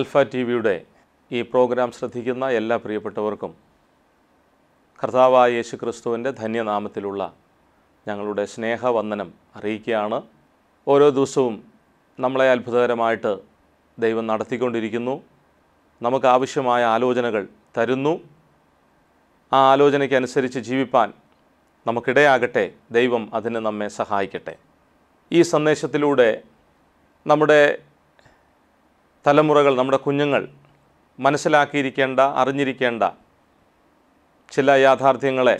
alpha T വിയുടെ ഈ programme ശ്രദ്ധിക്കുന്ന എല്ലാ പ്രിയപ്പെട്ടവർക്കും കർത്താവായ യേശു ക്രിസ്തുവിൻ്റെ ധന്യനാമത്തിലുള്ള ഞങ്ങളുടെ സ്നേഹവന്ദനം അറിയിക്കുകയാണ് ഓരോ ദിവസവും നമ്മളെ അത്ഭുതകരമായിട്ട് ദൈവം നടത്തിക്കൊണ്ടിരിക്കുന്നു നമുക്ക് ആവശ്യമായ ആലോചനകൾ തരുന്നു ആ ആലോചനയ്ക്കനുസരിച്ച് ജീവിപ്പാൻ നമുക്കിടയാകട്ടെ ദൈവം അതിന് നമ്മെ സഹായിക്കട്ടെ ഈ സന്ദേശത്തിലൂടെ നമ്മുടെ തലമുറകൾ നമ്മുടെ കുഞ്ഞുങ്ങൾ മനസ്സിലാക്കിയിരിക്കേണ്ട അറിഞ്ഞിരിക്കേണ്ട ചില യാഥാർത്ഥ്യങ്ങളെ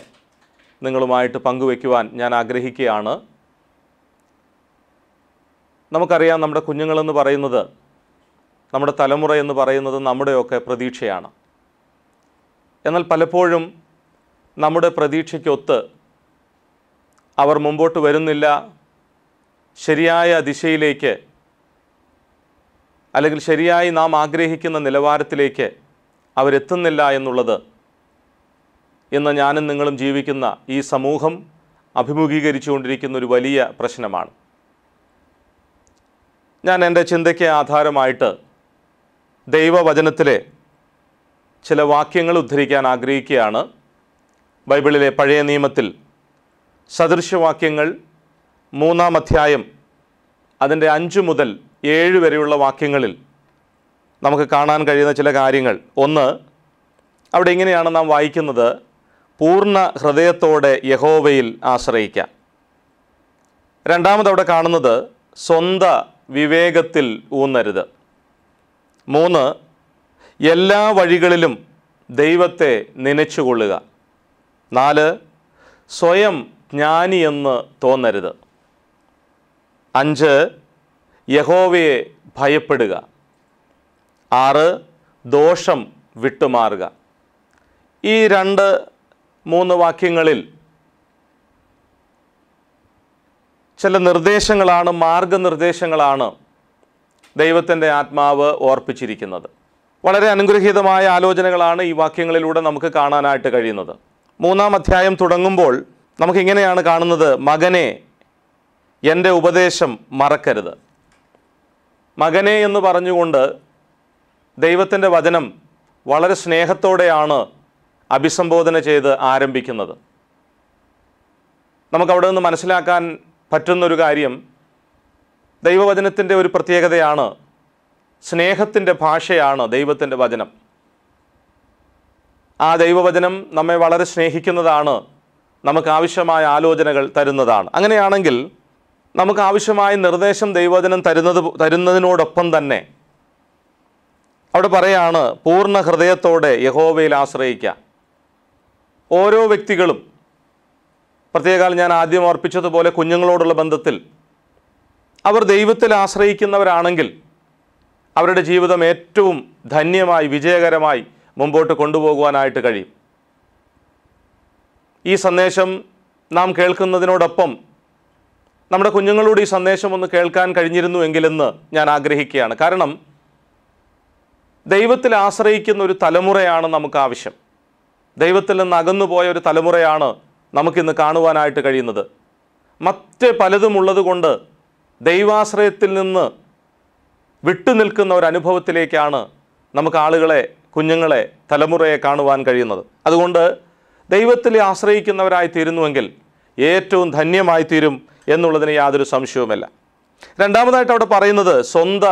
നിങ്ങളുമായിട്ട് പങ്കുവയ്ക്കുവാൻ ഞാൻ ആഗ്രഹിക്കുകയാണ് നമുക്കറിയാം നമ്മുടെ കുഞ്ഞുങ്ങളെന്ന് പറയുന്നത് നമ്മുടെ തലമുറ എന്ന് പറയുന്നത് നമ്മുടെയൊക്കെ പ്രതീക്ഷയാണ് എന്നാൽ പലപ്പോഴും നമ്മുടെ പ്രതീക്ഷയ്ക്കൊത്ത് അവർ മുമ്പോട്ട് വരുന്നില്ല ശരിയായ ദിശയിലേക്ക് അല്ലെങ്കിൽ ശരിയായി നാം ആഗ്രഹിക്കുന്ന നിലവാരത്തിലേക്ക് അവരെത്തുന്നില്ല എന്നുള്ളത് ഇന്ന് ഞാനും നിങ്ങളും ജീവിക്കുന്ന ഈ സമൂഹം അഭിമുഖീകരിച്ചുകൊണ്ടിരിക്കുന്ന ഒരു വലിയ പ്രശ്നമാണ് ഞാൻ എൻ്റെ ചിന്തയ്ക്ക് ആധാരമായിട്ട് ദൈവവചനത്തിലെ ചില വാക്യങ്ങൾ ഉദ്ധരിക്കാൻ ആഗ്രഹിക്കുകയാണ് ബൈബിളിലെ പഴയ നിയമത്തിൽ സദൃശവാക്യങ്ങൾ മൂന്നാം അധ്യായം അതിൻ്റെ അഞ്ചു മുതൽ ഏഴ് വരെയുള്ള വാക്യങ്ങളിൽ നമുക്ക് കാണാൻ കഴിയുന്ന ചില കാര്യങ്ങൾ ഒന്ന് അവിടെ ഇങ്ങനെയാണ് നാം വായിക്കുന്നത് പൂർണ്ണ ഹൃദയത്തോടെ യഹോവയിൽ ആശ്രയിക്കാം രണ്ടാമത് അവിടെ കാണുന്നത് സ്വന്ത വിവേകത്തിൽ ഊന്നരുത് മൂന്ന് എല്ലാ വഴികളിലും ദൈവത്തെ നനച്ചുകൊള്ളുക നാല് സ്വയം ജ്ഞാനിയെന്ന് തോന്നരുത് അഞ്ച് യഹോവയെ ഭയപ്പെടുക ആറ് ദോഷം വിട്ടുമാറുക ഈ രണ്ട് മൂന്ന് വാക്യങ്ങളിൽ ചില നിർദ്ദേശങ്ങളാണ് മാർഗനിർദ്ദേശങ്ങളാണ് ദൈവത്തിൻ്റെ ആത്മാവ് ഓർപ്പിച്ചിരിക്കുന്നത് വളരെ അനുഗ്രഹീതമായ ആലോചനകളാണ് ഈ വാക്യങ്ങളിലൂടെ നമുക്ക് കാണാനായിട്ട് കഴിയുന്നത് മൂന്നാം അധ്യായം തുടങ്ങുമ്പോൾ നമുക്കിങ്ങനെയാണ് കാണുന്നത് മകനെ എൻ്റെ ഉപദേശം മറക്കരുത് മകനെ എന്ന് പറഞ്ഞുകൊണ്ട് ദൈവത്തിൻ്റെ വചനം വളരെ സ്നേഹത്തോടെയാണ് അഭിസംബോധന ചെയ്ത് ആരംഭിക്കുന്നത് നമുക്കവിടെ നിന്ന് മനസ്സിലാക്കാൻ പറ്റുന്നൊരു കാര്യം ദൈവവചനത്തിൻ്റെ ഒരു പ്രത്യേകതയാണ് സ്നേഹത്തിൻ്റെ ഭാഷയാണ് ദൈവത്തിൻ്റെ വചനം ആ ദൈവവചനം നമ്മെ വളരെ സ്നേഹിക്കുന്നതാണ് നമുക്ക് ആവശ്യമായ ആലോചനകൾ തരുന്നതാണ് അങ്ങനെയാണെങ്കിൽ നമുക്ക് ആവശ്യമായ നിർദ്ദേശം ദൈവചനം തരുന്നത് തരുന്നതിനോടൊപ്പം തന്നെ അവിടെ പറയാണ് പൂർണ്ണ ഹൃദയത്തോടെ യഹോവയിൽ ആശ്രയിക്കുക ഓരോ വ്യക്തികളും പ്രത്യേകാൽ ഞാൻ ആദ്യം ഓർപ്പിച്ചതുപോലെ കുഞ്ഞുങ്ങളോടുള്ള ബന്ധത്തിൽ അവർ ദൈവത്തിൽ ആശ്രയിക്കുന്നവരാണെങ്കിൽ അവരുടെ ജീവിതം ഏറ്റവും ധന്യമായി വിജയകരമായി മുമ്പോട്ട് കൊണ്ടുപോകുവാനായിട്ട് കഴിയും ഈ സന്ദേശം നാം കേൾക്കുന്നതിനോടൊപ്പം നമ്മുടെ കുഞ്ഞുങ്ങളോട് ഈ സന്ദേശം ഒന്ന് കേൾക്കാൻ എങ്കിലെന്ന് ഞാൻ ആഗ്രഹിക്കുകയാണ് കാരണം ദൈവത്തിൽ ആശ്രയിക്കുന്ന ഒരു തലമുറയാണ് നമുക്ക് ആവശ്യം ദൈവത്തിൽ നിന്ന് അകന്നു പോയ ഒരു തലമുറയാണ് നമുക്കിന്ന് കാണുവാനായിട്ട് കഴിയുന്നത് മറ്റ് പലതും കൊണ്ട് ദൈവാശ്രയത്തിൽ നിന്ന് വിട്ടുനിൽക്കുന്ന ഒരു അനുഭവത്തിലേക്കാണ് നമുക്ക് ആളുകളെ കുഞ്ഞുങ്ങളെ തലമുറയെ കാണുവാൻ കഴിയുന്നത് അതുകൊണ്ട് ദൈവത്തിൽ ആശ്രയിക്കുന്നവരായി തീരുന്നുവെങ്കിൽ ഏറ്റവും ധന്യമായി തീരും എന്നുള്ളതിന് യാതൊരു സംശയവുമല്ല രണ്ടാമതായിട്ട് അവിടെ പറയുന്നത് സ്വന്ത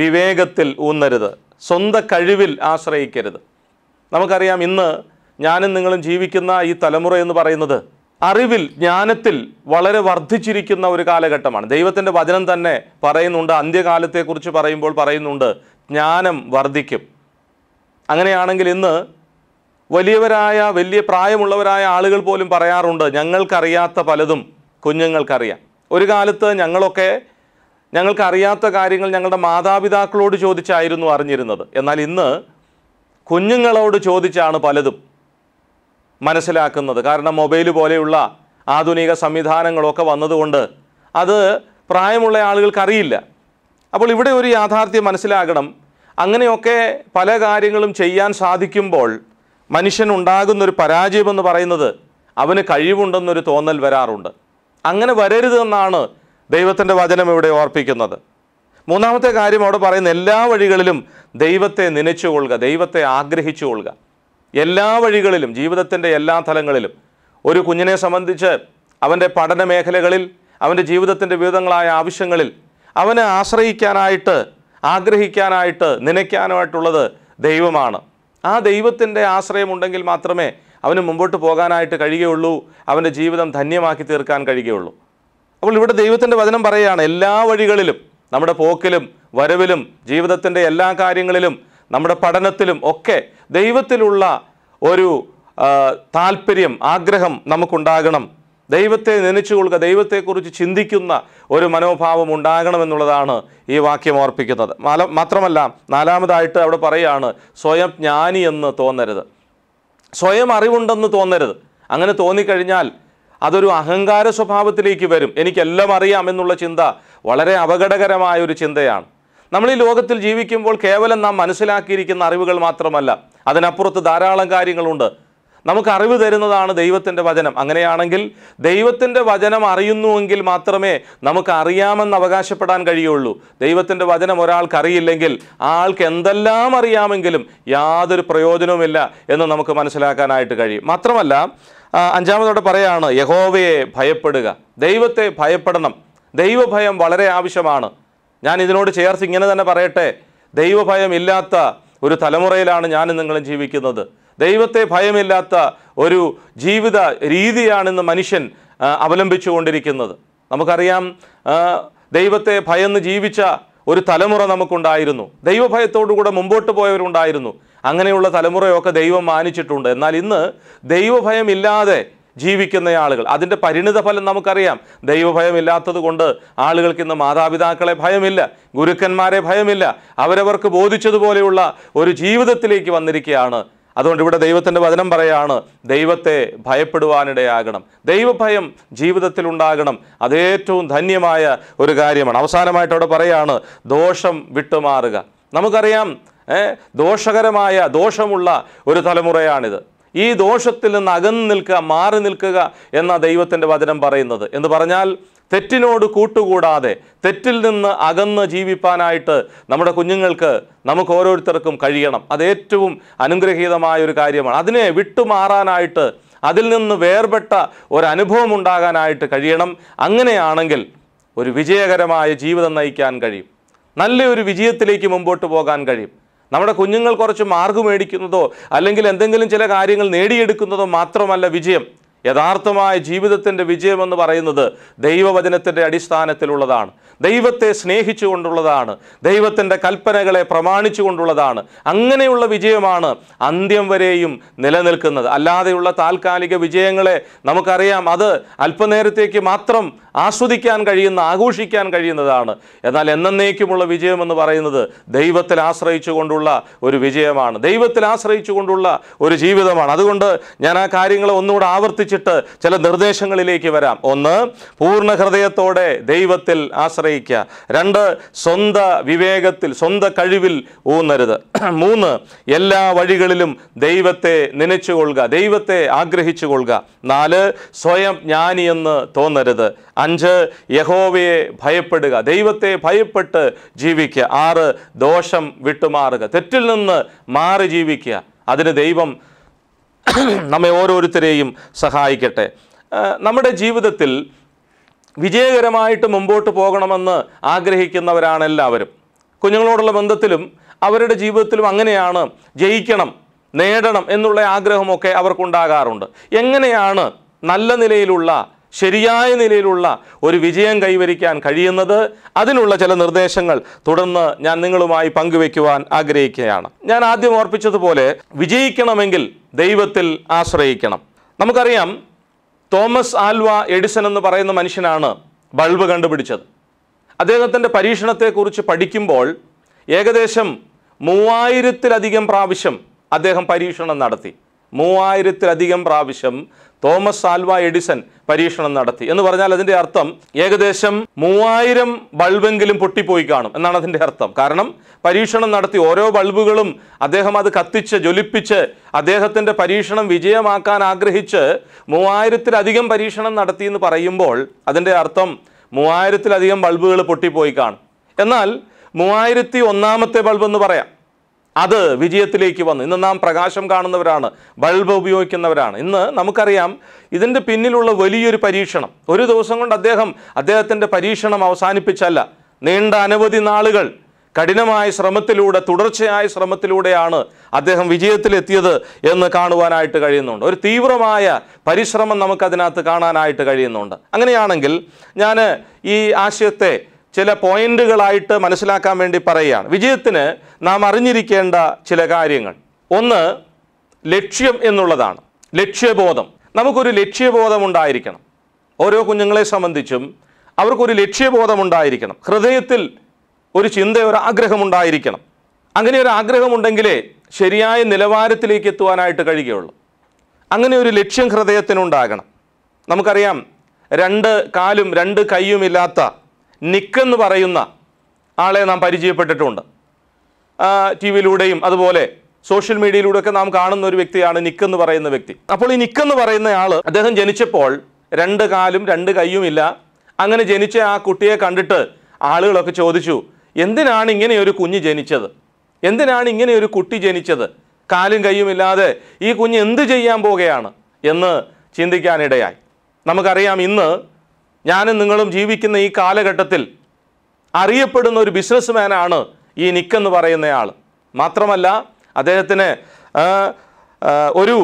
വിവേകത്തിൽ ഊന്നരുത് സ്വന്ത കഴിവിൽ ആശ്രയിക്കരുത് നമുക്കറിയാം ഇന്ന് ഞാനും നിങ്ങളും ജീവിക്കുന്ന ഈ തലമുറ എന്ന് പറയുന്നത് അറിവിൽ ജ്ഞാനത്തിൽ വളരെ വർദ്ധിച്ചിരിക്കുന്ന ഒരു കാലഘട്ടമാണ് ദൈവത്തിൻ്റെ വചനം തന്നെ പറയുന്നുണ്ട് അന്ത്യകാലത്തെക്കുറിച്ച് പറയുമ്പോൾ പറയുന്നുണ്ട് ജ്ഞാനം വർദ്ധിക്കും അങ്ങനെയാണെങ്കിൽ ഇന്ന് വലിയവരായ വലിയ പ്രായമുള്ളവരായ ആളുകൾ പോലും പറയാറുണ്ട് ഞങ്ങൾക്കറിയാത്ത പലതും കുഞ്ഞുങ്ങൾക്കറിയാം ഒരു കാലത്ത് ഞങ്ങളൊക്കെ ഞങ്ങൾക്കറിയാത്ത കാര്യങ്ങൾ ഞങ്ങളുടെ മാതാപിതാക്കളോട് ചോദിച്ചായിരുന്നു അറിഞ്ഞിരുന്നത് എന്നാൽ ഇന്ന് കുഞ്ഞുങ്ങളോട് ചോദിച്ചാണ് പലതും മനസ്സിലാക്കുന്നത് കാരണം മൊബൈൽ പോലെയുള്ള ആധുനിക സംവിധാനങ്ങളൊക്കെ വന്നതുകൊണ്ട് അത് പ്രായമുള്ള ആളുകൾക്കറിയില്ല അപ്പോൾ ഇവിടെ ഒരു യാഥാർത്ഥ്യം മനസ്സിലാകണം അങ്ങനെയൊക്കെ പല കാര്യങ്ങളും ചെയ്യാൻ സാധിക്കുമ്പോൾ മനുഷ്യനുണ്ടാകുന്നൊരു പരാജയമെന്ന് പറയുന്നത് അവന് കഴിവുണ്ടെന്നൊരു തോന്നൽ വരാറുണ്ട് അങ്ങനെ വരരുതെന്നാണ് ദൈവത്തിൻ്റെ വചനം ഇവിടെ ഓർപ്പിക്കുന്നത് മൂന്നാമത്തെ കാര്യം അവിടെ പറയുന്ന എല്ലാ വഴികളിലും ദൈവത്തെ കൊള്ളുക ദൈവത്തെ കൊള്ളുക എല്ലാ വഴികളിലും ജീവിതത്തിൻ്റെ എല്ലാ തലങ്ങളിലും ഒരു കുഞ്ഞിനെ സംബന്ധിച്ച് അവൻ്റെ പഠന മേഖലകളിൽ അവൻ്റെ ജീവിതത്തിൻ്റെ വിവിധങ്ങളായ ആവശ്യങ്ങളിൽ അവനെ ആശ്രയിക്കാനായിട്ട് ആഗ്രഹിക്കാനായിട്ട് നനയ്ക്കാനായിട്ടുള്ളത് ദൈവമാണ് ആ ദൈവത്തിൻ്റെ ആശ്രയമുണ്ടെങ്കിൽ മാത്രമേ അവന് മുമ്പോട്ട് പോകാനായിട്ട് കഴിയുകയുള്ളൂ അവൻ്റെ ജീവിതം ധന്യമാക്കി തീർക്കാൻ കഴിയുകയുള്ളൂ അപ്പോൾ ഇവിടെ ദൈവത്തിൻ്റെ വചനം പറയുകയാണ് എല്ലാ വഴികളിലും നമ്മുടെ പോക്കിലും വരവിലും ജീവിതത്തിൻ്റെ എല്ലാ കാര്യങ്ങളിലും നമ്മുടെ പഠനത്തിലും ഒക്കെ ദൈവത്തിലുള്ള ഒരു താല്പര്യം ആഗ്രഹം നമുക്കുണ്ടാകണം ദൈവത്തെ നനച്ചു കൊടുക്കുക ദൈവത്തെക്കുറിച്ച് ചിന്തിക്കുന്ന ഒരു മനോഭാവം ഉണ്ടാകണമെന്നുള്ളതാണ് ഈ വാക്യം ഓർപ്പിക്കുന്നത് മാത്രമല്ല നാലാമതായിട്ട് അവിടെ പറയുകയാണ് സ്വയം ജ്ഞാനി എന്ന് തോന്നരുത് സ്വയം അറിവുണ്ടെന്ന് തോന്നരുത് അങ്ങനെ തോന്നിക്കഴിഞ്ഞാൽ അതൊരു അഹങ്കാര സ്വഭാവത്തിലേക്ക് വരും എനിക്കെല്ലാം അറിയാം എന്നുള്ള ചിന്ത വളരെ അപകടകരമായ ഒരു ചിന്തയാണ് നമ്മൾ ഈ ലോകത്തിൽ ജീവിക്കുമ്പോൾ കേവലം നാം മനസ്സിലാക്കിയിരിക്കുന്ന അറിവുകൾ മാത്രമല്ല അതിനപ്പുറത്ത് ധാരാളം കാര്യങ്ങളുണ്ട് നമുക്ക് അറിവ് തരുന്നതാണ് ദൈവത്തിൻ്റെ വചനം അങ്ങനെയാണെങ്കിൽ ദൈവത്തിൻ്റെ വചനം അറിയുന്നുവെങ്കിൽ മാത്രമേ നമുക്ക് അറിയാമെന്ന് അവകാശപ്പെടാൻ കഴിയുള്ളൂ ദൈവത്തിൻ്റെ വചനം ഒരാൾക്ക് അറിയില്ലെങ്കിൽ ആൾക്ക് എന്തെല്ലാം അറിയാമെങ്കിലും യാതൊരു പ്രയോജനവുമില്ല എന്ന് നമുക്ക് മനസ്സിലാക്കാനായിട്ട് കഴിയും മാത്രമല്ല അഞ്ചാമതോടെ പറയാണ് യഹോവയെ ഭയപ്പെടുക ദൈവത്തെ ഭയപ്പെടണം ദൈവഭയം വളരെ ആവശ്യമാണ് ഞാൻ ഇതിനോട് ചേർത്ത് ഇങ്ങനെ തന്നെ പറയട്ടെ ദൈവഭയം ഇല്ലാത്ത ഒരു തലമുറയിലാണ് ഞാനും നിങ്ങളും ജീവിക്കുന്നത് ദൈവത്തെ ഭയമില്ലാത്ത ഒരു ജീവിത രീതിയാണെന്ന് മനുഷ്യൻ കൊണ്ടിരിക്കുന്നത് നമുക്കറിയാം ദൈവത്തെ ഭയന്ന് ജീവിച്ച ഒരു തലമുറ നമുക്കുണ്ടായിരുന്നു ദൈവഭയത്തോടുകൂടെ മുമ്പോട്ട് പോയവരുണ്ടായിരുന്നു അങ്ങനെയുള്ള തലമുറയൊക്കെ ദൈവം മാനിച്ചിട്ടുണ്ട് എന്നാൽ ഇന്ന് ദൈവഭയമില്ലാതെ ജീവിക്കുന്ന ആളുകൾ അതിൻ്റെ പരിണിത ഫലം നമുക്കറിയാം ദൈവഭയമില്ലാത്തത് കൊണ്ട് ആളുകൾക്ക് ഇന്ന് മാതാപിതാക്കളെ ഭയമില്ല ഗുരുക്കന്മാരെ ഭയമില്ല അവരവർക്ക് ബോധിച്ചതുപോലെയുള്ള ഒരു ജീവിതത്തിലേക്ക് വന്നിരിക്കുകയാണ് അതുകൊണ്ട് ഇവിടെ ദൈവത്തിൻ്റെ വചനം പറയാണ് ദൈവത്തെ ഭയപ്പെടുവാനിടയാകണം ദൈവഭയം ജീവിതത്തിൽ ഉണ്ടാകണം അതേറ്റവും ധന്യമായ ഒരു കാര്യമാണ് അവസാനമായിട്ട് അവിടെ പറയാണ് ദോഷം വിട്ടുമാറുക നമുക്കറിയാം ദോഷകരമായ ദോഷമുള്ള ഒരു തലമുറയാണിത് ഈ ദോഷത്തിൽ നിന്ന് അകന്നു നിൽക്കുക മാറി നിൽക്കുക എന്ന ദൈവത്തിൻ്റെ വചനം പറയുന്നത് എന്ന് പറഞ്ഞാൽ തെറ്റിനോട് കൂട്ടുകൂടാതെ തെറ്റിൽ നിന്ന് അകന്ന് ജീവിപ്പാനായിട്ട് നമ്മുടെ കുഞ്ഞുങ്ങൾക്ക് നമുക്ക് ഓരോരുത്തർക്കും കഴിയണം അത് ഏറ്റവും അനുഗ്രഹീതമായ ഒരു കാര്യമാണ് അതിനെ വിട്ടുമാറാനായിട്ട് അതിൽ നിന്ന് വേർപെട്ട ഒരനുഭവം ഉണ്ടാകാനായിട്ട് കഴിയണം അങ്ങനെയാണെങ്കിൽ ഒരു വിജയകരമായ ജീവിതം നയിക്കാൻ കഴിയും നല്ലൊരു വിജയത്തിലേക്ക് മുമ്പോട്ട് പോകാൻ കഴിയും നമ്മുടെ കുഞ്ഞുങ്ങൾ കുറച്ച് മാർക്ക് മേടിക്കുന്നതോ അല്ലെങ്കിൽ എന്തെങ്കിലും ചില കാര്യങ്ങൾ നേടിയെടുക്കുന്നതോ മാത്രമല്ല വിജയം യഥാർത്ഥമായ ജീവിതത്തിൻ്റെ വിജയമെന്ന് പറയുന്നത് ദൈവവചനത്തിൻ്റെ അടിസ്ഥാനത്തിലുള്ളതാണ് ദൈവത്തെ സ്നേഹിച്ചുകൊണ്ടുള്ളതാണ് ദൈവത്തിൻ്റെ കൽപ്പനകളെ പ്രമാണിച്ചു കൊണ്ടുള്ളതാണ് അങ്ങനെയുള്ള വിജയമാണ് അന്ത്യം വരെയും നിലനിൽക്കുന്നത് അല്ലാതെയുള്ള താൽക്കാലിക വിജയങ്ങളെ നമുക്കറിയാം അത് അല്പനേരത്തേക്ക് മാത്രം ആസ്വദിക്കാൻ കഴിയുന്ന ആഘോഷിക്കാൻ കഴിയുന്നതാണ് എന്നാൽ എന്നേക്കുമുള്ള വിജയമെന്ന് പറയുന്നത് ദൈവത്തിൽ ആശ്രയിച്ചു കൊണ്ടുള്ള ഒരു വിജയമാണ് ദൈവത്തിൽ ആശ്രയിച്ചു കൊണ്ടുള്ള ഒരു ജീവിതമാണ് അതുകൊണ്ട് ഞാൻ ആ കാര്യങ്ങൾ ഒന്നുകൂടെ ആവർത്തിച്ചിട്ട് ചില നിർദ്ദേശങ്ങളിലേക്ക് വരാം ഒന്ന് പൂർണ്ണ ഹൃദയത്തോടെ ദൈവത്തിൽ ആശ്രയിക്കുക രണ്ട് സ്വന്ത വിവേകത്തിൽ സ്വന്ത കഴിവിൽ ഊന്നരുത് മൂന്ന് എല്ലാ വഴികളിലും ദൈവത്തെ കൊള്ളുക ദൈവത്തെ ആഗ്രഹിച്ചു കൊള്ളുക നാല് സ്വയം ജ്ഞാനിയെന്ന് തോന്നരുത് അഞ്ച് യഹോവയെ ഭയപ്പെടുക ദൈവത്തെ ഭയപ്പെട്ട് ജീവിക്കുക ആറ് ദോഷം വിട്ടുമാറുക തെറ്റിൽ നിന്ന് മാറി ജീവിക്കുക അതിന് ദൈവം നമ്മെ ഓരോരുത്തരെയും സഹായിക്കട്ടെ നമ്മുടെ ജീവിതത്തിൽ വിജയകരമായിട്ട് മുമ്പോട്ട് പോകണമെന്ന് ആഗ്രഹിക്കുന്നവരാണ് എല്ലാവരും കുഞ്ഞുങ്ങളോടുള്ള ബന്ധത്തിലും അവരുടെ ജീവിതത്തിലും അങ്ങനെയാണ് ജയിക്കണം നേടണം എന്നുള്ള ആഗ്രഹമൊക്കെ അവർക്കുണ്ടാകാറുണ്ട് എങ്ങനെയാണ് നല്ല നിലയിലുള്ള ശരിയായ നിലയിലുള്ള ഒരു വിജയം കൈവരിക്കാൻ കഴിയുന്നത് അതിനുള്ള ചില നിർദ്ദേശങ്ങൾ തുടർന്ന് ഞാൻ നിങ്ങളുമായി പങ്കുവയ്ക്കുവാൻ ആഗ്രഹിക്കുകയാണ് ഞാൻ ആദ്യം ഓർപ്പിച്ചതുപോലെ വിജയിക്കണമെങ്കിൽ ദൈവത്തിൽ ആശ്രയിക്കണം നമുക്കറിയാം തോമസ് ആൽവ എഡിസൺ എന്ന് പറയുന്ന മനുഷ്യനാണ് ബൾബ് കണ്ടുപിടിച്ചത് അദ്ദേഹത്തിൻ്റെ പരീക്ഷണത്തെക്കുറിച്ച് പഠിക്കുമ്പോൾ ഏകദേശം മൂവായിരത്തിലധികം പ്രാവശ്യം അദ്ദേഹം പരീക്ഷണം നടത്തി മൂവായിരത്തിലധികം പ്രാവശ്യം തോമസ് ആൽവ എഡിസൺ പരീക്ഷണം നടത്തി എന്ന് പറഞ്ഞാൽ അതിൻ്റെ അർത്ഥം ഏകദേശം മൂവായിരം ബൾബെങ്കിലും പൊട്ടിപ്പോയി കാണും എന്നാണ് അതിൻ്റെ അർത്ഥം കാരണം പരീക്ഷണം നടത്തി ഓരോ ബൾബുകളും അദ്ദേഹം അത് കത്തിച്ച് ജ്വലിപ്പിച്ച് അദ്ദേഹത്തിൻ്റെ പരീക്ഷണം വിജയമാക്കാൻ ആഗ്രഹിച്ച് മൂവായിരത്തിലധികം പരീക്ഷണം നടത്തി എന്ന് പറയുമ്പോൾ അതിൻ്റെ അർത്ഥം മൂവായിരത്തിലധികം ബൾബുകൾ പൊട്ടിപ്പോയി കാണും എന്നാൽ മൂവായിരത്തി ഒന്നാമത്തെ ബൾബ് എന്ന് പറയാം അത് വിജയത്തിലേക്ക് വന്നു ഇന്ന് നാം പ്രകാശം കാണുന്നവരാണ് ബൾബ് ഉപയോഗിക്കുന്നവരാണ് ഇന്ന് നമുക്കറിയാം ഇതിൻ്റെ പിന്നിലുള്ള വലിയൊരു പരീക്ഷണം ഒരു ദിവസം കൊണ്ട് അദ്ദേഹം അദ്ദേഹത്തിൻ്റെ പരീക്ഷണം അവസാനിപ്പിച്ചല്ല നീണ്ട അനവധി നാളുകൾ കഠിനമായ ശ്രമത്തിലൂടെ തുടർച്ചയായ ശ്രമത്തിലൂടെയാണ് അദ്ദേഹം വിജയത്തിലെത്തിയത് എന്ന് കാണുവാനായിട്ട് കഴിയുന്നുണ്ട് ഒരു തീവ്രമായ പരിശ്രമം നമുക്കതിനകത്ത് കാണാനായിട്ട് കഴിയുന്നുണ്ട് അങ്ങനെയാണെങ്കിൽ ഞാൻ ഈ ആശയത്തെ ചില പോയിന്റുകളായിട്ട് മനസ്സിലാക്കാൻ വേണ്ടി പറയുകയാണ് വിജയത്തിന് നാം അറിഞ്ഞിരിക്കേണ്ട ചില കാര്യങ്ങൾ ഒന്ന് ലക്ഷ്യം എന്നുള്ളതാണ് ലക്ഷ്യബോധം നമുക്കൊരു ലക്ഷ്യബോധം ഉണ്ടായിരിക്കണം ഓരോ കുഞ്ഞുങ്ങളെ സംബന്ധിച്ചും അവർക്കൊരു ലക്ഷ്യബോധം ഉണ്ടായിരിക്കണം ഹൃദയത്തിൽ ഒരു ചിന്ത ഒരു ആഗ്രഹം ഉണ്ടായിരിക്കണം അങ്ങനെ ഒരു ആഗ്രഹമുണ്ടെങ്കിലേ ശരിയായ നിലവാരത്തിലേക്ക് എത്തുവാനായിട്ട് കഴിയുകയുള്ളൂ അങ്ങനെ ഒരു ലക്ഷ്യം ഹൃദയത്തിനുണ്ടാകണം നമുക്കറിയാം രണ്ട് കാലും രണ്ട് കൈയുമില്ലാത്ത നിക്കെന്ന് പറയുന്ന ആളെ നാം പരിചയപ്പെട്ടിട്ടുണ്ട് ടി വിയിലൂടെയും അതുപോലെ സോഷ്യൽ മീഡിയയിലൂടെയൊക്കെ നാം കാണുന്ന ഒരു വ്യക്തിയാണ് നിക്കെന്ന് പറയുന്ന വ്യക്തി അപ്പോൾ ഈ നിക്കെന്ന് പറയുന്ന ആൾ അദ്ദേഹം ജനിച്ചപ്പോൾ രണ്ട് കാലും രണ്ട് കൈയും ഇല്ല അങ്ങനെ ജനിച്ച ആ കുട്ടിയെ കണ്ടിട്ട് ആളുകളൊക്കെ ചോദിച്ചു എന്തിനാണ് ഇങ്ങനെ ഒരു കുഞ്ഞ് ജനിച്ചത് എന്തിനാണ് ഇങ്ങനെ ഒരു കുട്ടി ജനിച്ചത് കാലും കൈയും ഇല്ലാതെ ഈ കുഞ്ഞ് എന്ത് ചെയ്യാൻ പോകുകയാണ് എന്ന് ചിന്തിക്കാനിടയായി നമുക്കറിയാം ഇന്ന് ഞാനും നിങ്ങളും ജീവിക്കുന്ന ഈ കാലഘട്ടത്തിൽ അറിയപ്പെടുന്ന ഒരു ബിസിനസ്മാനാണ് ഈ നിക്കെന്ന് പറയുന്നയാൾ മാത്രമല്ല അദ്ദേഹത്തിന് ഒരു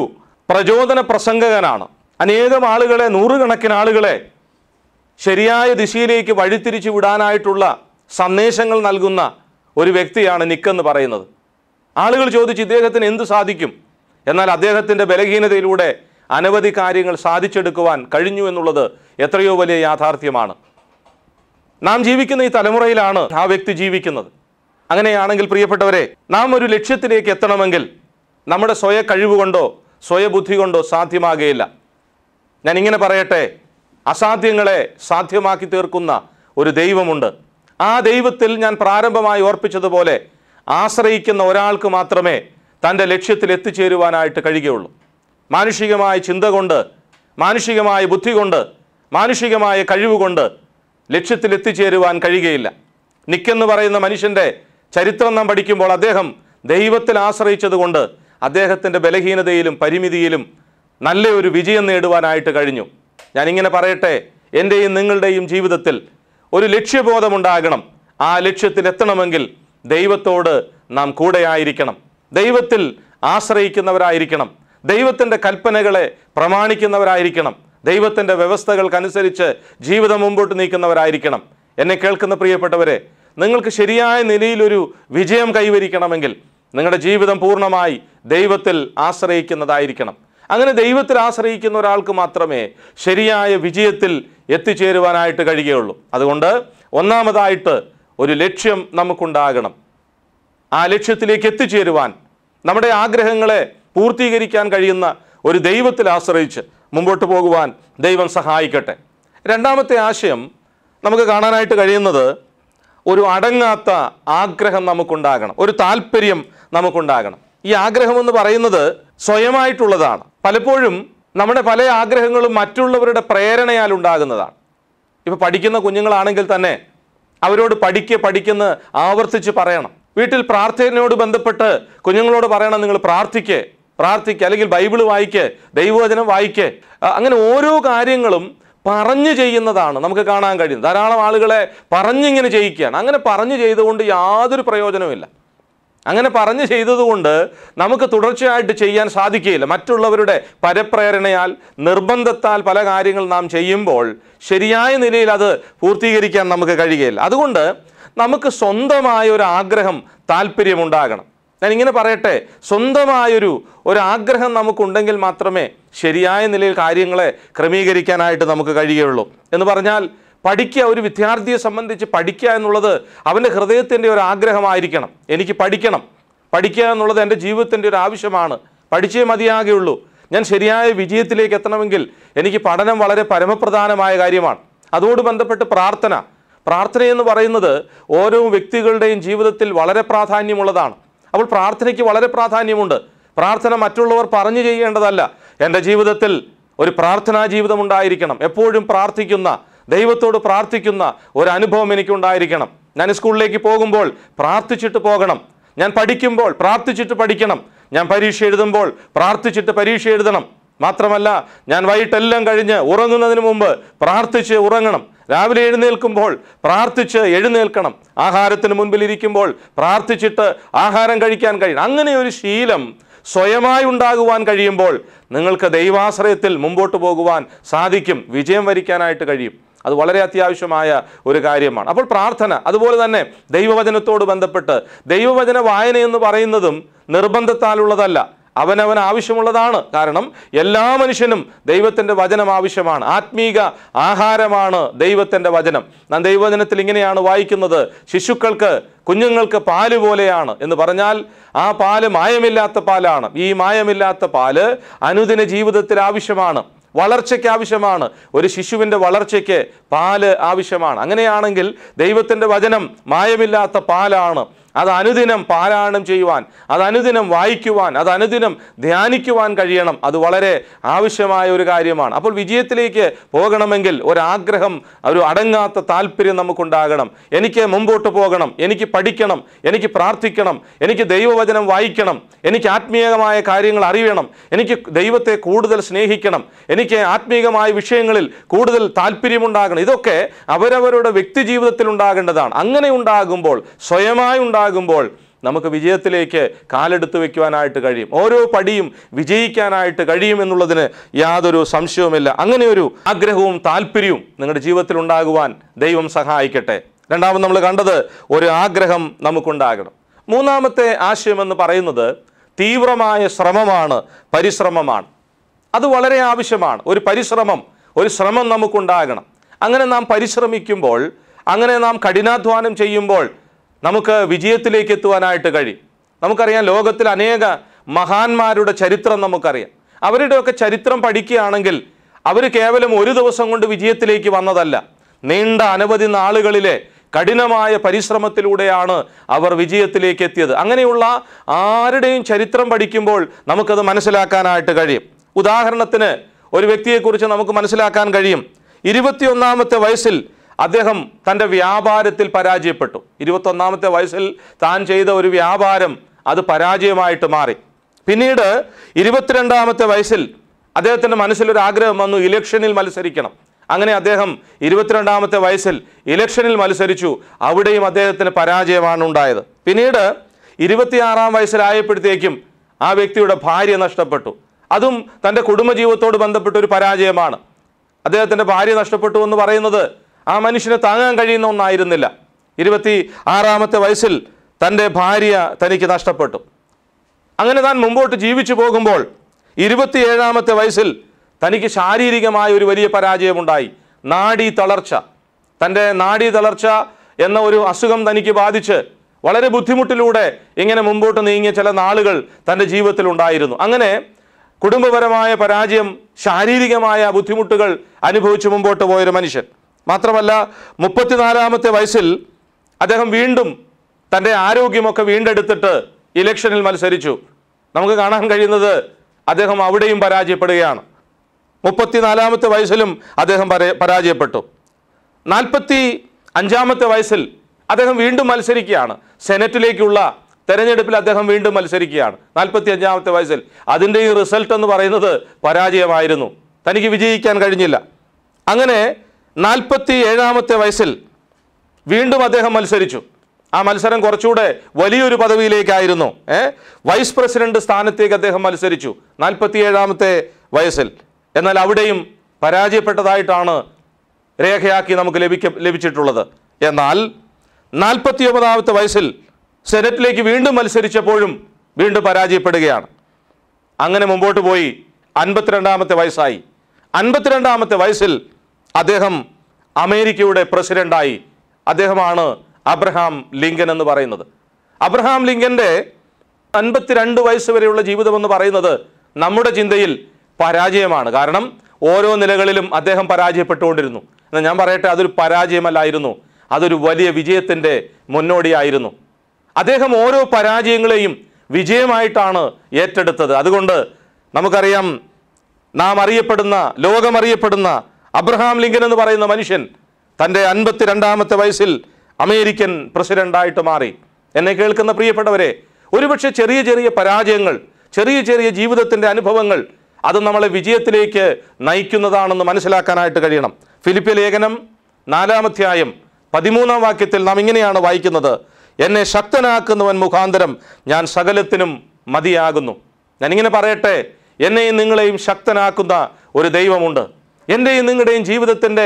പ്രചോദന പ്രസംഗകനാണ് അനേകം ആളുകളെ നൂറുകണക്കിന് ആളുകളെ ശരിയായ ദിശയിലേക്ക് വഴിത്തിരിച്ചു വിടാനായിട്ടുള്ള സന്ദേശങ്ങൾ നൽകുന്ന ഒരു വ്യക്തിയാണ് നിക്കെന്ന് പറയുന്നത് ആളുകൾ ചോദിച്ച് ഇദ്ദേഹത്തിന് എന്ത് സാധിക്കും എന്നാൽ അദ്ദേഹത്തിൻ്റെ ബലഹീനതയിലൂടെ അനവധി കാര്യങ്ങൾ സാധിച്ചെടുക്കുവാൻ കഴിഞ്ഞു എന്നുള്ളത് എത്രയോ വലിയ യാഥാർത്ഥ്യമാണ് നാം ജീവിക്കുന്ന ഈ തലമുറയിലാണ് ആ വ്യക്തി ജീവിക്കുന്നത് അങ്ങനെയാണെങ്കിൽ പ്രിയപ്പെട്ടവരെ നാം ഒരു ലക്ഷ്യത്തിലേക്ക് എത്തണമെങ്കിൽ നമ്മുടെ സ്വയ കഴിവുകൊണ്ടോ സ്വയബുദ്ധി കൊണ്ടോ സാധ്യമാകുകയില്ല ഞാൻ ഇങ്ങനെ പറയട്ടെ അസാധ്യങ്ങളെ സാധ്യമാക്കി തീർക്കുന്ന ഒരു ദൈവമുണ്ട് ആ ദൈവത്തിൽ ഞാൻ പ്രാരംഭമായി ഓർപ്പിച്ചതുപോലെ ആശ്രയിക്കുന്ന ഒരാൾക്ക് മാത്രമേ തൻ്റെ ലക്ഷ്യത്തിൽ എത്തിച്ചേരുവാനായിട്ട് കഴിയുകയുള്ളൂ മാനുഷികമായ ചിന്ത കൊണ്ട് മാനുഷികമായ ബുദ്ധി കൊണ്ട് മാനുഷികമായ കഴിവുകൊണ്ട് ലക്ഷ്യത്തിലെത്തിച്ചേരുവാൻ കഴിയുകയില്ല നിക്കെന്ന് പറയുന്ന മനുഷ്യൻ്റെ ചരിത്രം നാം പഠിക്കുമ്പോൾ അദ്ദേഹം ദൈവത്തിൽ ആശ്രയിച്ചതുകൊണ്ട് അദ്ദേഹത്തിൻ്റെ ബലഹീനതയിലും പരിമിതിയിലും നല്ലൊരു വിജയം നേടുവാനായിട്ട് കഴിഞ്ഞു ഞാനിങ്ങനെ പറയട്ടെ എൻ്റെയും നിങ്ങളുടെയും ജീവിതത്തിൽ ഒരു ലക്ഷ്യബോധമുണ്ടാകണം ആ ലക്ഷ്യത്തിൽ എത്തണമെങ്കിൽ ദൈവത്തോട് നാം കൂടെയായിരിക്കണം ദൈവത്തിൽ ആശ്രയിക്കുന്നവരായിരിക്കണം ദൈവത്തിൻ്റെ കൽപ്പനകളെ പ്രമാണിക്കുന്നവരായിരിക്കണം ദൈവത്തിൻ്റെ വ്യവസ്ഥകൾക്കനുസരിച്ച് ജീവിതം മുമ്പോട്ട് നീക്കുന്നവരായിരിക്കണം എന്നെ കേൾക്കുന്ന പ്രിയപ്പെട്ടവരെ നിങ്ങൾക്ക് ശരിയായ നിലയിലൊരു വിജയം കൈവരിക്കണമെങ്കിൽ നിങ്ങളുടെ ജീവിതം പൂർണ്ണമായി ദൈവത്തിൽ ആശ്രയിക്കുന്നതായിരിക്കണം അങ്ങനെ ദൈവത്തിൽ ആശ്രയിക്കുന്ന ഒരാൾക്ക് മാത്രമേ ശരിയായ വിജയത്തിൽ എത്തിച്ചേരുവാനായിട്ട് കഴിയുകയുള്ളൂ അതുകൊണ്ട് ഒന്നാമതായിട്ട് ഒരു ലക്ഷ്യം നമുക്കുണ്ടാകണം ആ ലക്ഷ്യത്തിലേക്ക് എത്തിച്ചേരുവാൻ നമ്മുടെ ആഗ്രഹങ്ങളെ പൂർത്തീകരിക്കാൻ കഴിയുന്ന ഒരു ദൈവത്തിൽ ആശ്രയിച്ച് മുമ്പോട്ട് പോകുവാൻ ദൈവം സഹായിക്കട്ടെ രണ്ടാമത്തെ ആശയം നമുക്ക് കാണാനായിട്ട് കഴിയുന്നത് ഒരു അടങ്ങാത്ത ആഗ്രഹം നമുക്കുണ്ടാകണം ഒരു താല്പര്യം നമുക്കുണ്ടാകണം ഈ ആഗ്രഹം എന്ന് പറയുന്നത് സ്വയമായിട്ടുള്ളതാണ് പലപ്പോഴും നമ്മുടെ പല ആഗ്രഹങ്ങളും മറ്റുള്ളവരുടെ പ്രേരണയാൽ ഉണ്ടാകുന്നതാണ് ഇപ്പോൾ പഠിക്കുന്ന കുഞ്ഞുങ്ങളാണെങ്കിൽ തന്നെ അവരോട് പഠിക്കുക പഠിക്കുന്ന ആവർത്തിച്ച് പറയണം വീട്ടിൽ പ്രാർത്ഥനയോട് ബന്ധപ്പെട്ട് കുഞ്ഞുങ്ങളോട് പറയണം നിങ്ങൾ പ്രാർത്ഥിക്കേ പ്രാർത്ഥിക്ക് അല്ലെങ്കിൽ ബൈബിൾ വായിക്ക് ദൈവവചനം വായിക്ക് അങ്ങനെ ഓരോ കാര്യങ്ങളും പറഞ്ഞു ചെയ്യുന്നതാണ് നമുക്ക് കാണാൻ കഴിയും ധാരാളം ആളുകളെ പറഞ്ഞിങ്ങനെ ചെയ്യിക്കുകയാണ് അങ്ങനെ പറഞ്ഞു ചെയ്തുകൊണ്ട് യാതൊരു പ്രയോജനവുമില്ല അങ്ങനെ പറഞ്ഞു ചെയ്തതുകൊണ്ട് നമുക്ക് തുടർച്ചയായിട്ട് ചെയ്യാൻ സാധിക്കുകയില്ല മറ്റുള്ളവരുടെ പരപ്രേരണയാൽ നിർബന്ധത്താൽ പല കാര്യങ്ങൾ നാം ചെയ്യുമ്പോൾ ശരിയായ നിലയിൽ അത് പൂർത്തീകരിക്കാൻ നമുക്ക് കഴിയുകയില്ല അതുകൊണ്ട് നമുക്ക് സ്വന്തമായ ഒരു ആഗ്രഹം താല്പര്യമുണ്ടാകണം ഞാൻ ഇങ്ങനെ പറയട്ടെ സ്വന്തമായൊരു ഒരു ആഗ്രഹം നമുക്കുണ്ടെങ്കിൽ മാത്രമേ ശരിയായ നിലയിൽ കാര്യങ്ങളെ ക്രമീകരിക്കാനായിട്ട് നമുക്ക് കഴിയുകയുള്ളൂ എന്ന് പറഞ്ഞാൽ പഠിക്കുക ഒരു വിദ്യാർത്ഥിയെ സംബന്ധിച്ച് പഠിക്കുക എന്നുള്ളത് അവൻ്റെ ഹൃദയത്തിൻ്റെ ഒരു ആഗ്രഹമായിരിക്കണം എനിക്ക് പഠിക്കണം പഠിക്കുക എന്നുള്ളത് എൻ്റെ ജീവിതത്തിൻ്റെ ഒരു ആവശ്യമാണ് പഠിച്ചേ മതിയാകുള്ളൂ ഞാൻ ശരിയായ വിജയത്തിലേക്ക് എത്തണമെങ്കിൽ എനിക്ക് പഠനം വളരെ പരമപ്രധാനമായ കാര്യമാണ് അതോട് ബന്ധപ്പെട്ട് പ്രാർത്ഥന പ്രാർത്ഥന എന്ന് പറയുന്നത് ഓരോ വ്യക്തികളുടെയും ജീവിതത്തിൽ വളരെ പ്രാധാന്യമുള്ളതാണ് അപ്പോൾ പ്രാർത്ഥനയ്ക്ക് വളരെ പ്രാധാന്യമുണ്ട് പ്രാർത്ഥന മറ്റുള്ളവർ പറഞ്ഞു ചെയ്യേണ്ടതല്ല എൻ്റെ ജീവിതത്തിൽ ഒരു പ്രാർത്ഥനാ ജീവിതം ഉണ്ടായിരിക്കണം എപ്പോഴും പ്രാർത്ഥിക്കുന്ന ദൈവത്തോട് പ്രാർത്ഥിക്കുന്ന ഒരു അനുഭവം എനിക്കുണ്ടായിരിക്കണം ഞാൻ സ്കൂളിലേക്ക് പോകുമ്പോൾ പ്രാർത്ഥിച്ചിട്ട് പോകണം ഞാൻ പഠിക്കുമ്പോൾ പ്രാർത്ഥിച്ചിട്ട് പഠിക്കണം ഞാൻ പരീക്ഷ എഴുതുമ്പോൾ പ്രാർത്ഥിച്ചിട്ട് പരീക്ഷ എഴുതണം മാത്രമല്ല ഞാൻ വൈകിട്ടെല്ലാം കഴിഞ്ഞ് ഉറങ്ങുന്നതിന് മുമ്പ് പ്രാർത്ഥിച്ച് ഉറങ്ങണം രാവിലെ എഴുന്നേൽക്കുമ്പോൾ പ്രാർത്ഥിച്ച് എഴുന്നേൽക്കണം ആഹാരത്തിന് മുൻപിൽ ഇരിക്കുമ്പോൾ പ്രാർത്ഥിച്ചിട്ട് ആഹാരം കഴിക്കാൻ കഴിയണം അങ്ങനെ ഒരു ശീലം സ്വയമായി ഉണ്ടാകുവാൻ കഴിയുമ്പോൾ നിങ്ങൾക്ക് ദൈവാശ്രയത്തിൽ മുമ്പോട്ട് പോകുവാൻ സാധിക്കും വിജയം വരിക്കാനായിട്ട് കഴിയും അത് വളരെ അത്യാവശ്യമായ ഒരു കാര്യമാണ് അപ്പോൾ പ്രാർത്ഥന അതുപോലെ തന്നെ ദൈവവചനത്തോട് ബന്ധപ്പെട്ട് ദൈവവചന വായന എന്ന് പറയുന്നതും നിർബന്ധത്താലുള്ളതല്ല അവനവൻ ആവശ്യമുള്ളതാണ് കാരണം എല്ലാ മനുഷ്യനും ദൈവത്തിൻ്റെ വചനം ആവശ്യമാണ് ആത്മീക ആഹാരമാണ് ദൈവത്തിൻ്റെ വചനം നാം ദൈവവചനത്തിൽ ഇങ്ങനെയാണ് വായിക്കുന്നത് ശിശുക്കൾക്ക് കുഞ്ഞുങ്ങൾക്ക് പാല് പോലെയാണ് എന്ന് പറഞ്ഞാൽ ആ പാല് മായമില്ലാത്ത പാലാണ് ഈ മായമില്ലാത്ത പാല് അനുദിന ജീവിതത്തിൽ ആവശ്യമാണ് വളർച്ചയ്ക്ക് ആവശ്യമാണ് ഒരു ശിശുവിൻ്റെ വളർച്ചയ്ക്ക് പാല് ആവശ്യമാണ് അങ്ങനെയാണെങ്കിൽ ദൈവത്തിൻ്റെ വചനം മായമില്ലാത്ത പാലാണ് അത് അനുദിനം പാരായണം ചെയ്യുവാൻ അത് അനുദിനം വായിക്കുവാൻ അത് അനുദിനം ധ്യാനിക്കുവാൻ കഴിയണം അത് വളരെ ആവശ്യമായ ഒരു കാര്യമാണ് അപ്പോൾ വിജയത്തിലേക്ക് പോകണമെങ്കിൽ ഒരാഗ്രഹം ഒരു അടങ്ങാത്ത താല്പര്യം നമുക്കുണ്ടാകണം എനിക്ക് മുമ്പോട്ട് പോകണം എനിക്ക് പഠിക്കണം എനിക്ക് പ്രാർത്ഥിക്കണം എനിക്ക് ദൈവവചനം വായിക്കണം എനിക്ക് ആത്മീയമായ കാര്യങ്ങൾ അറിയണം എനിക്ക് ദൈവത്തെ കൂടുതൽ സ്നേഹിക്കണം എനിക്ക് ആത്മീയമായ വിഷയങ്ങളിൽ കൂടുതൽ താല്പര്യമുണ്ടാകണം ഇതൊക്കെ അവരവരുടെ വ്യക്തി ജീവിതത്തിൽ ഉണ്ടാകേണ്ടതാണ് അങ്ങനെ ഉണ്ടാകുമ്പോൾ സ്വയമായി ഉണ്ടാകും ഉണ്ടാകുമ്പോൾ നമുക്ക് വിജയത്തിലേക്ക് കാലെടുത്ത് വയ്ക്കുവാനായിട്ട് കഴിയും ഓരോ പടിയും വിജയിക്കാനായിട്ട് കഴിയും എന്നുള്ളതിന് യാതൊരു സംശയവുമില്ല അങ്ങനെയൊരു ആഗ്രഹവും താല്പര്യവും നിങ്ങളുടെ ജീവിതത്തിൽ ഉണ്ടാകുവാൻ ദൈവം സഹായിക്കട്ടെ രണ്ടാമത് നമ്മൾ കണ്ടത് ഒരു ആഗ്രഹം നമുക്കുണ്ടാകണം മൂന്നാമത്തെ ആശയമെന്ന് പറയുന്നത് തീവ്രമായ ശ്രമമാണ് പരിശ്രമമാണ് അത് വളരെ ആവശ്യമാണ് ഒരു പരിശ്രമം ഒരു ശ്രമം നമുക്കുണ്ടാകണം അങ്ങനെ നാം പരിശ്രമിക്കുമ്പോൾ അങ്ങനെ നാം കഠിനാധ്വാനം ചെയ്യുമ്പോൾ നമുക്ക് വിജയത്തിലേക്ക് എത്തുവാനായിട്ട് കഴിയും നമുക്കറിയാം ലോകത്തിൽ അനേക മഹാന്മാരുടെ ചരിത്രം നമുക്കറിയാം അവരുടെയൊക്കെ ചരിത്രം പഠിക്കുകയാണെങ്കിൽ അവർ കേവലം ഒരു ദിവസം കൊണ്ട് വിജയത്തിലേക്ക് വന്നതല്ല നീണ്ട അനവധി നാളുകളിലെ കഠിനമായ പരിശ്രമത്തിലൂടെയാണ് അവർ വിജയത്തിലേക്ക് എത്തിയത് അങ്ങനെയുള്ള ആരുടെയും ചരിത്രം പഠിക്കുമ്പോൾ നമുക്കത് മനസ്സിലാക്കാനായിട്ട് കഴിയും ഉദാഹരണത്തിന് ഒരു വ്യക്തിയെക്കുറിച്ച് നമുക്ക് മനസ്സിലാക്കാൻ കഴിയും ഇരുപത്തിയൊന്നാമത്തെ വയസ്സിൽ അദ്ദേഹം തൻ്റെ വ്യാപാരത്തിൽ പരാജയപ്പെട്ടു ഇരുപത്തൊന്നാമത്തെ വയസ്സിൽ താൻ ചെയ്ത ഒരു വ്യാപാരം അത് പരാജയമായിട്ട് മാറി പിന്നീട് ഇരുപത്തിരണ്ടാമത്തെ വയസ്സിൽ അദ്ദേഹത്തിൻ്റെ മനസ്സിലൊരു ആഗ്രഹം വന്നു ഇലക്ഷനിൽ മത്സരിക്കണം അങ്ങനെ അദ്ദേഹം ഇരുപത്തിരണ്ടാമത്തെ വയസ്സിൽ ഇലക്ഷനിൽ മത്സരിച്ചു അവിടെയും അദ്ദേഹത്തിന് പരാജയമാണ് ഉണ്ടായത് പിന്നീട് ഇരുപത്തിയാറാം വയസ്സിലായപ്പോഴത്തേക്കും ആ വ്യക്തിയുടെ ഭാര്യ നഷ്ടപ്പെട്ടു അതും തൻ്റെ കുടുംബജീവിതത്തോട് ബന്ധപ്പെട്ട ഒരു പരാജയമാണ് അദ്ദേഹത്തിൻ്റെ ഭാര്യ നഷ്ടപ്പെട്ടു എന്ന് പറയുന്നത് ആ മനുഷ്യന് താങ്ങാൻ കഴിയുന്ന ഒന്നായിരുന്നില്ല ഇരുപത്തി ആറാമത്തെ വയസ്സിൽ തൻ്റെ ഭാര്യ തനിക്ക് നഷ്ടപ്പെട്ടു അങ്ങനെ താൻ മുമ്പോട്ട് ജീവിച്ചു പോകുമ്പോൾ ഇരുപത്തിയേഴാമത്തെ വയസ്സിൽ തനിക്ക് ശാരീരികമായ ഒരു വലിയ പരാജയമുണ്ടായി നാഡീ തളർച്ച തൻ്റെ നാഡീ തളർച്ച എന്ന ഒരു അസുഖം തനിക്ക് ബാധിച്ച് വളരെ ബുദ്ധിമുട്ടിലൂടെ ഇങ്ങനെ മുമ്പോട്ട് നീങ്ങിയ ചില നാളുകൾ തൻ്റെ ജീവിതത്തിൽ ഉണ്ടായിരുന്നു അങ്ങനെ കുടുംബപരമായ പരാജയം ശാരീരികമായ ബുദ്ധിമുട്ടുകൾ അനുഭവിച്ച് മുമ്പോട്ട് പോയൊരു മനുഷ്യൻ മാത്രമല്ല മുപ്പത്തിനാലാമത്തെ വയസ്സിൽ അദ്ദേഹം വീണ്ടും തൻ്റെ ആരോഗ്യമൊക്കെ വീണ്ടെടുത്തിട്ട് ഇലക്ഷനിൽ മത്സരിച്ചു നമുക്ക് കാണാൻ കഴിയുന്നത് അദ്ദേഹം അവിടെയും പരാജയപ്പെടുകയാണ് മുപ്പത്തിനാലാമത്തെ വയസ്സിലും അദ്ദേഹം പരാജയപ്പെട്ടു നാൽപ്പത്തി അഞ്ചാമത്തെ വയസ്സിൽ അദ്ദേഹം വീണ്ടും മത്സരിക്കുകയാണ് സെനറ്റിലേക്കുള്ള തെരഞ്ഞെടുപ്പിൽ അദ്ദേഹം വീണ്ടും മത്സരിക്കുകയാണ് നാൽപ്പത്തി അഞ്ചാമത്തെ വയസ്സിൽ അതിൻ്റെ ഈ റിസൾട്ട് എന്ന് പറയുന്നത് പരാജയമായിരുന്നു തനിക്ക് വിജയിക്കാൻ കഴിഞ്ഞില്ല അങ്ങനെ നാൽപ്പത്തി ഏഴാമത്തെ വയസ്സിൽ വീണ്ടും അദ്ദേഹം മത്സരിച്ചു ആ മത്സരം കുറച്ചുകൂടെ വലിയൊരു പദവിയിലേക്കായിരുന്നു ഏഹ് വൈസ് പ്രസിഡന്റ് സ്ഥാനത്തേക്ക് അദ്ദേഹം മത്സരിച്ചു ഏഴാമത്തെ വയസ്സിൽ എന്നാൽ അവിടെയും പരാജയപ്പെട്ടതായിട്ടാണ് രേഖയാക്കി നമുക്ക് ലഭിക്ക ലഭിച്ചിട്ടുള്ളത് എന്നാൽ ഒമ്പതാമത്തെ വയസ്സിൽ സെനറ്റിലേക്ക് വീണ്ടും മത്സരിച്ചപ്പോഴും വീണ്ടും പരാജയപ്പെടുകയാണ് അങ്ങനെ മുമ്പോട്ട് പോയി അൻപത്തിരണ്ടാമത്തെ വയസ്സായി അൻപത്തിരണ്ടാമത്തെ വയസ്സിൽ അദ്ദേഹം അമേരിക്കയുടെ പ്രസിഡൻ്റായി അദ്ദേഹമാണ് അബ്രഹാം ലിങ്കൻ എന്ന് പറയുന്നത് അബ്രഹാം ലിങ്കൻ്റെ അൻപത്തിരണ്ട് വയസ്സ് വരെയുള്ള ജീവിതമെന്ന് പറയുന്നത് നമ്മുടെ ചിന്തയിൽ പരാജയമാണ് കാരണം ഓരോ നിലകളിലും അദ്ദേഹം പരാജയപ്പെട്ടുകൊണ്ടിരുന്നു എന്നാൽ ഞാൻ പറയട്ടെ അതൊരു പരാജയമല്ലായിരുന്നു അതൊരു വലിയ വിജയത്തിൻ്റെ മുന്നോടിയായിരുന്നു അദ്ദേഹം ഓരോ പരാജയങ്ങളെയും വിജയമായിട്ടാണ് ഏറ്റെടുത്തത് അതുകൊണ്ട് നമുക്കറിയാം നാം അറിയപ്പെടുന്ന ലോകമറിയപ്പെടുന്ന അബ്രഹാം ലിങ്കൻ എന്ന് പറയുന്ന മനുഷ്യൻ തൻ്റെ അൻപത്തിരണ്ടാമത്തെ വയസ്സിൽ അമേരിക്കൻ പ്രസിഡൻ്റായിട്ട് മാറി എന്നെ കേൾക്കുന്ന പ്രിയപ്പെട്ടവരെ ഒരുപക്ഷെ ചെറിയ ചെറിയ പരാജയങ്ങൾ ചെറിയ ചെറിയ ജീവിതത്തിൻ്റെ അനുഭവങ്ങൾ അത് നമ്മളെ വിജയത്തിലേക്ക് നയിക്കുന്നതാണെന്ന് മനസ്സിലാക്കാനായിട്ട് കഴിയണം ഫിലിപ്പ് ലേഖനം നാലാമധ്യായം പതിമൂന്നാം വാക്യത്തിൽ നാം ഇങ്ങനെയാണ് വായിക്കുന്നത് എന്നെ ശക്തനാക്കുന്നവൻ മുഖാന്തരം ഞാൻ സകലത്തിനും മതിയാകുന്നു ഞാനിങ്ങനെ പറയട്ടെ എന്നെയും നിങ്ങളെയും ശക്തനാക്കുന്ന ഒരു ദൈവമുണ്ട് എൻ്റെയും നിങ്ങളുടെയും ജീവിതത്തിൻ്റെ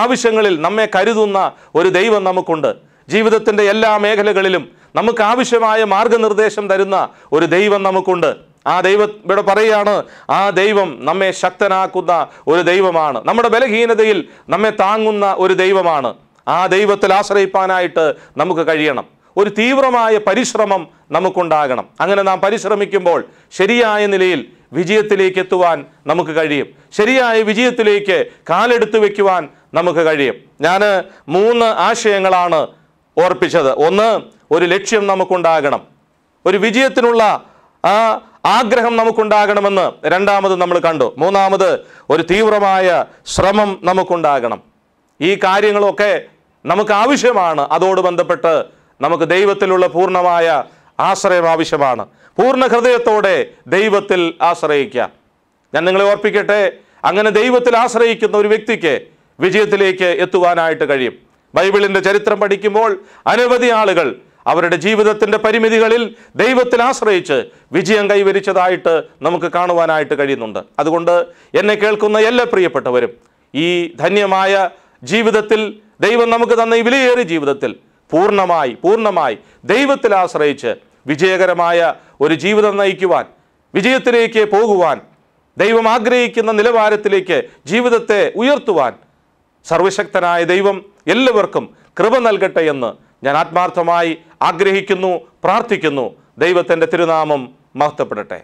ആവശ്യങ്ങളിൽ നമ്മെ കരുതുന്ന ഒരു ദൈവം നമുക്കുണ്ട് ജീവിതത്തിൻ്റെ എല്ലാ മേഖലകളിലും നമുക്ക് ആവശ്യമായ മാർഗനിർദ്ദേശം തരുന്ന ഒരു ദൈവം നമുക്കുണ്ട് ആ ദൈവം ഇവിടെ പറയുകയാണ് ആ ദൈവം നമ്മെ ശക്തനാക്കുന്ന ഒരു ദൈവമാണ് നമ്മുടെ ബലഹീനതയിൽ നമ്മെ താങ്ങുന്ന ഒരു ദൈവമാണ് ആ ദൈവത്തിൽ ആശ്രയിപ്പാനായിട്ട് നമുക്ക് കഴിയണം ഒരു തീവ്രമായ പരിശ്രമം നമുക്കുണ്ടാകണം അങ്ങനെ നാം പരിശ്രമിക്കുമ്പോൾ ശരിയായ നിലയിൽ വിജയത്തിലേക്ക് എത്തുവാൻ നമുക്ക് കഴിയും ശരിയായ വിജയത്തിലേക്ക് കാലെടുത്തു വയ്ക്കുവാൻ നമുക്ക് കഴിയും ഞാൻ മൂന്ന് ആശയങ്ങളാണ് ഓർപ്പിച്ചത് ഒന്ന് ഒരു ലക്ഷ്യം നമുക്കുണ്ടാകണം ഒരു വിജയത്തിനുള്ള ആ ആഗ്രഹം നമുക്കുണ്ടാകണമെന്ന് രണ്ടാമത് നമ്മൾ കണ്ടു മൂന്നാമത് ഒരു തീവ്രമായ ശ്രമം നമുക്കുണ്ടാകണം ഈ കാര്യങ്ങളൊക്കെ നമുക്ക് ആവശ്യമാണ് അതോട് ബന്ധപ്പെട്ട് നമുക്ക് ദൈവത്തിലുള്ള പൂർണ്ണമായ ആശ്രയം ആവശ്യമാണ് പൂർണ്ണ ഹൃദയത്തോടെ ദൈവത്തിൽ ആശ്രയിക്കുക ഞാൻ നിങ്ങളെ ഓർപ്പിക്കട്ടെ അങ്ങനെ ദൈവത്തിൽ ആശ്രയിക്കുന്ന ഒരു വ്യക്തിക്ക് വിജയത്തിലേക്ക് എത്തുവാനായിട്ട് കഴിയും ബൈബിളിൻ്റെ ചരിത്രം പഠിക്കുമ്പോൾ അനവധി ആളുകൾ അവരുടെ ജീവിതത്തിൻ്റെ പരിമിതികളിൽ ദൈവത്തിൽ ആശ്രയിച്ച് വിജയം കൈവരിച്ചതായിട്ട് നമുക്ക് കാണുവാനായിട്ട് കഴിയുന്നുണ്ട് അതുകൊണ്ട് എന്നെ കേൾക്കുന്ന എല്ലാ പ്രിയപ്പെട്ടവരും ഈ ധന്യമായ ജീവിതത്തിൽ ദൈവം നമുക്ക് തന്ന ഈ വിലയേറിയ ജീവിതത്തിൽ പൂർണ്ണമായി പൂർണ്ണമായി ദൈവത്തിൽ ആശ്രയിച്ച് വിജയകരമായ ഒരു ജീവിതം നയിക്കുവാൻ വിജയത്തിലേക്ക് പോകുവാൻ ദൈവം ആഗ്രഹിക്കുന്ന നിലവാരത്തിലേക്ക് ജീവിതത്തെ ഉയർത്തുവാൻ സർവശക്തനായ ദൈവം എല്ലാവർക്കും കൃപ നൽകട്ടെ എന്ന് ഞാൻ ആത്മാർത്ഥമായി ആഗ്രഹിക്കുന്നു പ്രാർത്ഥിക്കുന്നു ദൈവത്തിൻ്റെ തിരുനാമം മഹത്വപ്പെടട്ടെ